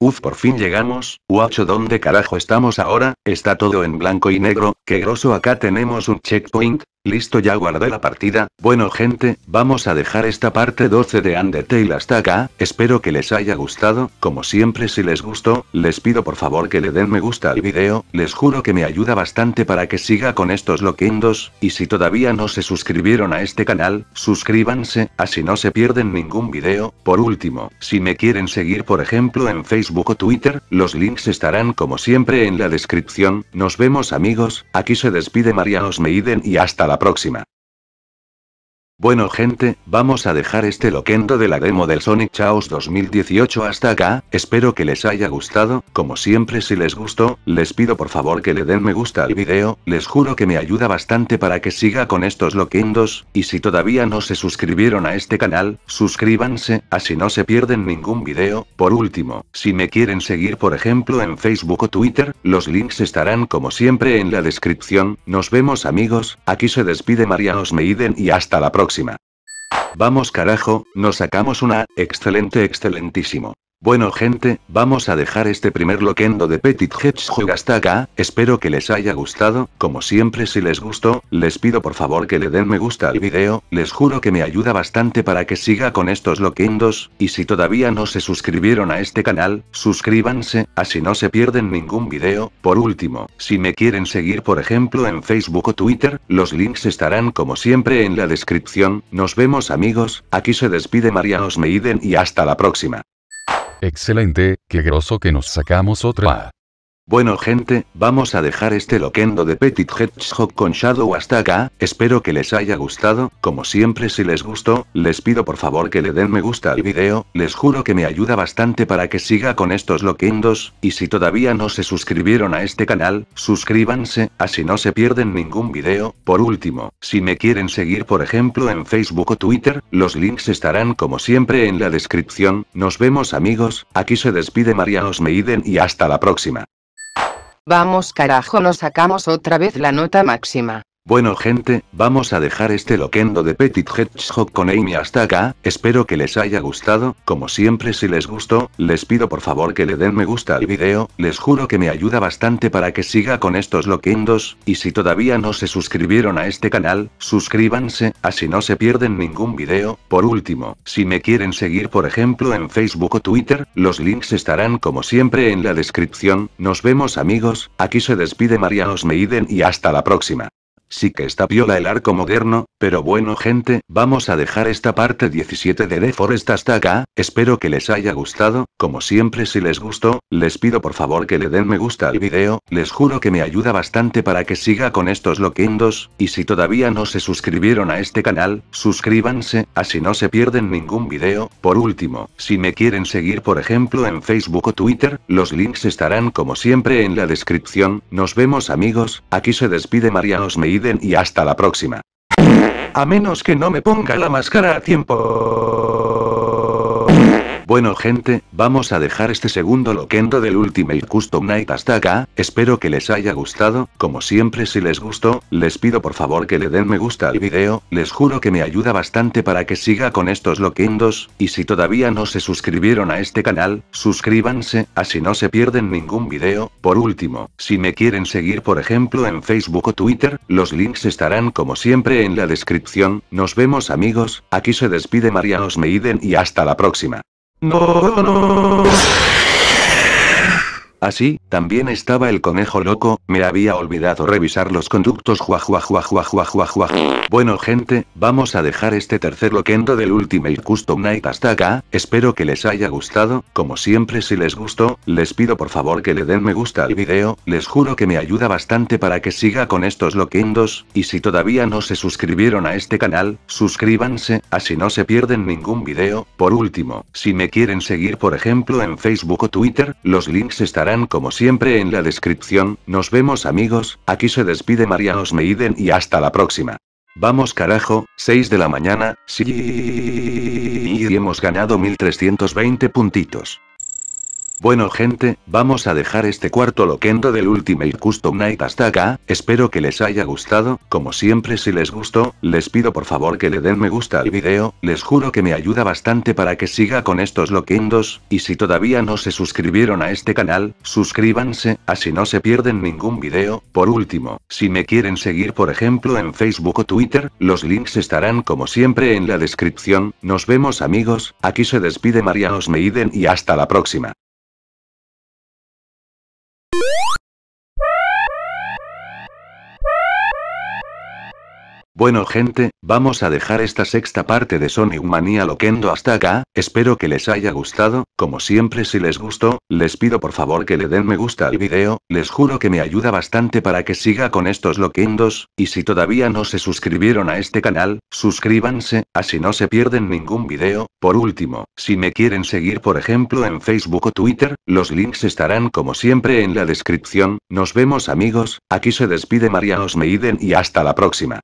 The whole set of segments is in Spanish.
Uf, por fin llegamos, guacho, ¿dónde carajo estamos ahora? Está todo en blanco y negro, qué groso acá tenemos un checkpoint, Listo ya guardé la partida, bueno gente, vamos a dejar esta parte 12 de Undertale hasta acá, espero que les haya gustado, como siempre si les gustó, les pido por favor que le den me gusta al video, les juro que me ayuda bastante para que siga con estos loquendos, y si todavía no se suscribieron a este canal, suscríbanse, así no se pierden ningún video, por último, si me quieren seguir por ejemplo en Facebook o Twitter, los links estarán como siempre en la descripción, nos vemos amigos, aquí se despide María Osmeiden y hasta la próxima. Bueno gente, vamos a dejar este loquendo de la demo del Sonic Chaos 2018 hasta acá, espero que les haya gustado, como siempre si les gustó, les pido por favor que le den me gusta al video, les juro que me ayuda bastante para que siga con estos loquendos, y si todavía no se suscribieron a este canal, suscríbanse, así no se pierden ningún video, por último, si me quieren seguir por ejemplo en Facebook o Twitter, los links estarán como siempre en la descripción, nos vemos amigos, aquí se despide María Osmeiden y hasta la próxima. Vamos carajo, nos sacamos una, excelente, excelentísimo. Bueno gente, vamos a dejar este primer loquendo de Petit Hedgehog hasta acá, espero que les haya gustado, como siempre si les gustó, les pido por favor que le den me gusta al video, les juro que me ayuda bastante para que siga con estos loquendos, y si todavía no se suscribieron a este canal, suscríbanse, así no se pierden ningún video, por último, si me quieren seguir por ejemplo en Facebook o Twitter, los links estarán como siempre en la descripción, nos vemos amigos, aquí se despide María Osmeiden y hasta la próxima. Excelente, qué groso que nos sacamos otra. Bueno gente, vamos a dejar este loquendo de Petit Hedgehog con Shadow hasta acá, espero que les haya gustado, como siempre si les gustó, les pido por favor que le den me gusta al video, les juro que me ayuda bastante para que siga con estos loquendos, y si todavía no se suscribieron a este canal, suscríbanse, así no se pierden ningún video, por último, si me quieren seguir por ejemplo en Facebook o Twitter, los links estarán como siempre en la descripción, nos vemos amigos, aquí se despide María Osmeiden y hasta la próxima. Vamos carajo, nos sacamos otra vez la nota máxima. Bueno gente, vamos a dejar este loquendo de Petit Hedgehog con Amy hasta acá, espero que les haya gustado, como siempre si les gustó, les pido por favor que le den me gusta al video, les juro que me ayuda bastante para que siga con estos loquendos, y si todavía no se suscribieron a este canal, suscríbanse, así no se pierden ningún video, por último, si me quieren seguir por ejemplo en Facebook o Twitter, los links estarán como siempre en la descripción, nos vemos amigos, aquí se despide María Osmeiden y hasta la próxima. Sí que está piola el arco moderno, pero bueno gente, vamos a dejar esta parte 17 de The Forest hasta acá, espero que les haya gustado, como siempre si les gustó, les pido por favor que le den me gusta al video, les juro que me ayuda bastante para que siga con estos loquendos, y si todavía no se suscribieron a este canal, suscríbanse, así no se pierden ningún video, por último, si me quieren seguir por ejemplo en Facebook o Twitter, los links estarán como siempre en la descripción, nos vemos amigos, aquí se despide María Osmeir, y hasta la próxima. A menos que no me ponga la máscara a tiempo. Bueno gente, vamos a dejar este segundo loquendo del Ultimate Custom Night hasta acá, espero que les haya gustado, como siempre si les gustó, les pido por favor que le den me gusta al video, les juro que me ayuda bastante para que siga con estos loquendos, y si todavía no se suscribieron a este canal, suscríbanse, así no se pierden ningún video, por último, si me quieren seguir por ejemplo en Facebook o Twitter, los links estarán como siempre en la descripción, nos vemos amigos, aquí se despide María Osmeiden y hasta la próxima. No, no. Así, ah, también estaba el conejo loco, me había olvidado revisar los conductos juajuajuajuajuajuajuaj. Bueno gente, vamos a dejar este tercer loquendo del Ultimate Custom Night hasta acá, espero que les haya gustado, como siempre si les gustó, les pido por favor que le den me gusta al video, les juro que me ayuda bastante para que siga con estos loquendos, y si todavía no se suscribieron a este canal, suscríbanse, así no se pierden ningún video, por último, si me quieren seguir por ejemplo en Facebook o Twitter, los links estarán como siempre en la descripción, nos vemos amigos, aquí se despide María Osmeiden y hasta la próxima. Vamos carajo, 6 de la mañana, sí, y hemos ganado 1320 puntitos. Bueno gente, vamos a dejar este cuarto loquendo del Ultimate Custom Night hasta acá, espero que les haya gustado, como siempre si les gustó, les pido por favor que le den me gusta al video, les juro que me ayuda bastante para que siga con estos loquendos, y si todavía no se suscribieron a este canal, suscríbanse, así no se pierden ningún video, por último, si me quieren seguir por ejemplo en Facebook o Twitter, los links estarán como siempre en la descripción, nos vemos amigos, aquí se despide María Osmeiden y hasta la próxima. Bueno gente, vamos a dejar esta sexta parte de Sonic Mania Loquendo hasta acá, espero que les haya gustado, como siempre si les gustó, les pido por favor que le den me gusta al video, les juro que me ayuda bastante para que siga con estos loquendos, y si todavía no se suscribieron a este canal, suscríbanse, así no se pierden ningún video, por último, si me quieren seguir por ejemplo en Facebook o Twitter, los links estarán como siempre en la descripción, nos vemos amigos, aquí se despide María Osmeiden y hasta la próxima.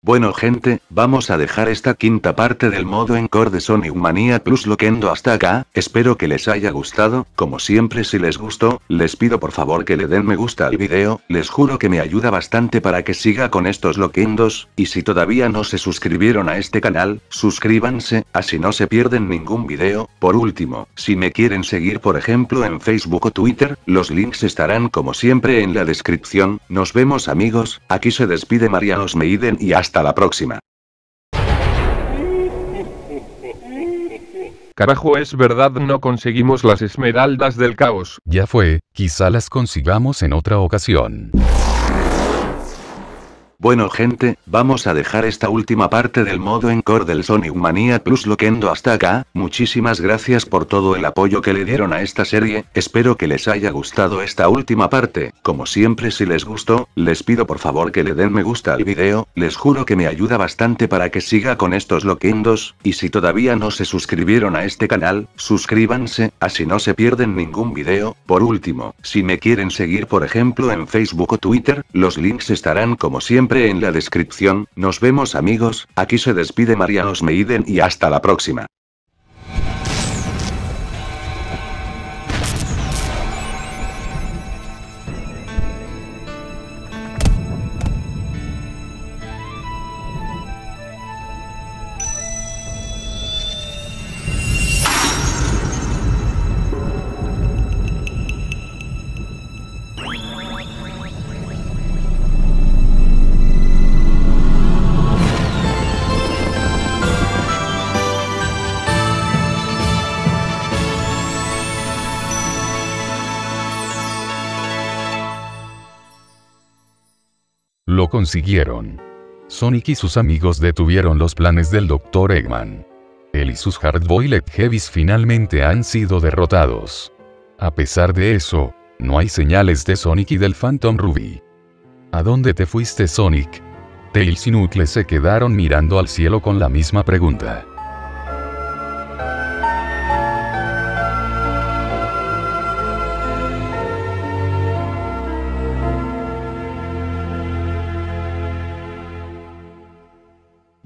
Bueno gente, vamos a dejar esta quinta parte del modo en core de Sony Mania Plus Loquendo hasta acá, espero que les haya gustado, como siempre si les gustó, les pido por favor que le den me gusta al video, les juro que me ayuda bastante para que siga con estos loquendos, y si todavía no se suscribieron a este canal, suscríbanse, así no se pierden ningún video, por último, si me quieren seguir por ejemplo en Facebook o Twitter, los links estarán como siempre en la descripción, nos vemos amigos, aquí se despide María Osmeiden y hasta hasta la próxima. Carajo, es verdad, no conseguimos las esmeraldas del caos. Ya fue, quizá las consigamos en otra ocasión. Bueno gente, vamos a dejar esta última parte del modo encore del Sonic Mania Plus Loquendo hasta acá, muchísimas gracias por todo el apoyo que le dieron a esta serie, espero que les haya gustado esta última parte, como siempre si les gustó, les pido por favor que le den me gusta al video, les juro que me ayuda bastante para que siga con estos loquendos, y si todavía no se suscribieron a este canal, suscríbanse, así no se pierden ningún video, por último, si me quieren seguir por ejemplo en Facebook o Twitter, los links estarán como siempre en la descripción, nos vemos amigos, aquí se despide María Osmeiden y hasta la próxima. Lo consiguieron. Sonic y sus amigos detuvieron los planes del Dr. Eggman. Él y sus Hard Boiled Heavies finalmente han sido derrotados. A pesar de eso, no hay señales de Sonic y del Phantom Ruby. ¿A dónde te fuiste Sonic? Tails y Knuckles se quedaron mirando al cielo con la misma pregunta.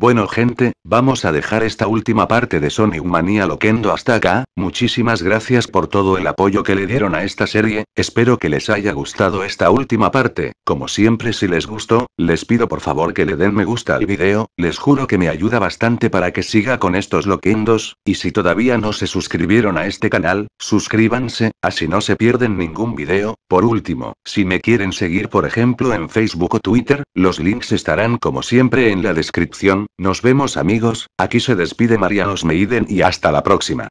Bueno gente, Vamos a dejar esta última parte de Sonic Mania Loquendo hasta acá, muchísimas gracias por todo el apoyo que le dieron a esta serie, espero que les haya gustado esta última parte, como siempre si les gustó, les pido por favor que le den me gusta al video, les juro que me ayuda bastante para que siga con estos loquendos, y si todavía no se suscribieron a este canal, suscríbanse, así no se pierden ningún video, por último, si me quieren seguir por ejemplo en Facebook o Twitter, los links estarán como siempre en la descripción, nos vemos a amigos amigos, aquí se despide Marianos Osmeiden y hasta la próxima.